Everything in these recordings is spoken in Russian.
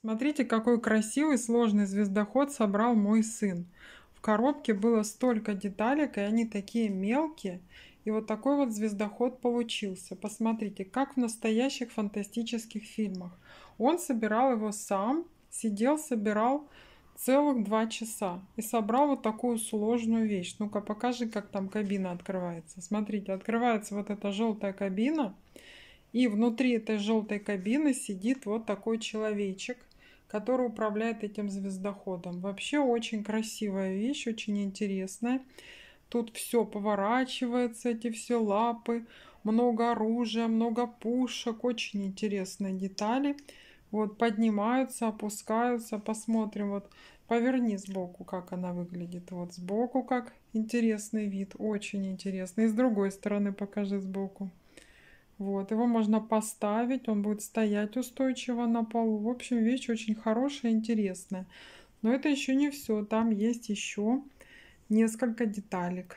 Смотрите, какой красивый сложный звездоход собрал мой сын. В коробке было столько деталек, и они такие мелкие. И вот такой вот звездоход получился. Посмотрите, как в настоящих фантастических фильмах. Он собирал его сам, сидел, собирал целых два часа и собрал вот такую сложную вещь. Ну-ка, покажи, как там кабина открывается. Смотрите, открывается вот эта желтая кабина, и внутри этой желтой кабины сидит вот такой человечек который управляет этим звездоходом. Вообще очень красивая вещь, очень интересная. Тут все поворачивается, эти все лапы, много оружия, много пушек, очень интересные детали. Вот поднимаются, опускаются, посмотрим, вот поверни сбоку, как она выглядит. Вот сбоку как интересный вид, очень интересный. И с другой стороны покажи сбоку. Вот, его можно поставить, он будет стоять устойчиво на полу. В общем, вещь очень хорошая, интересная. Но это еще не все, там есть еще несколько деталек.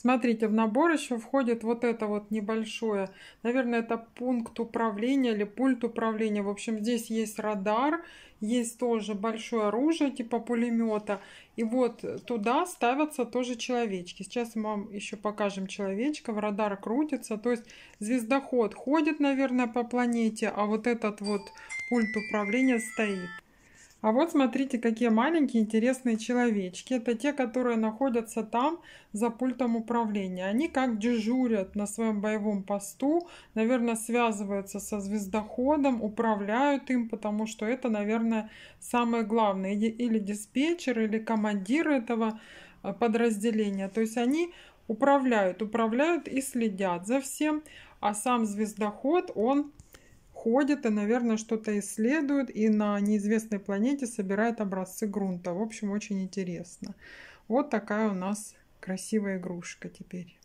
Смотрите, в набор еще входит вот это вот небольшое, наверное, это пункт управления или пульт управления. В общем, здесь есть радар, есть тоже большое оружие типа пулемета. И вот туда ставятся тоже человечки. Сейчас мы вам еще покажем человечка. В Радар крутится. То есть звездоход ходит, наверное, по планете, а вот этот вот пульт управления стоит. А вот смотрите, какие маленькие интересные человечки. Это те, которые находятся там за пультом управления. Они как дежурят на своем боевом посту, наверное, связываются со звездоходом, управляют им, потому что это, наверное, самое главное. Или диспетчер, или командир этого э, подразделения. То есть они управляют, управляют и следят за всем, а сам звездоход, он ходят и, наверное, что-то исследуют и на неизвестной планете собирают образцы грунта. В общем, очень интересно. Вот такая у нас красивая игрушка теперь.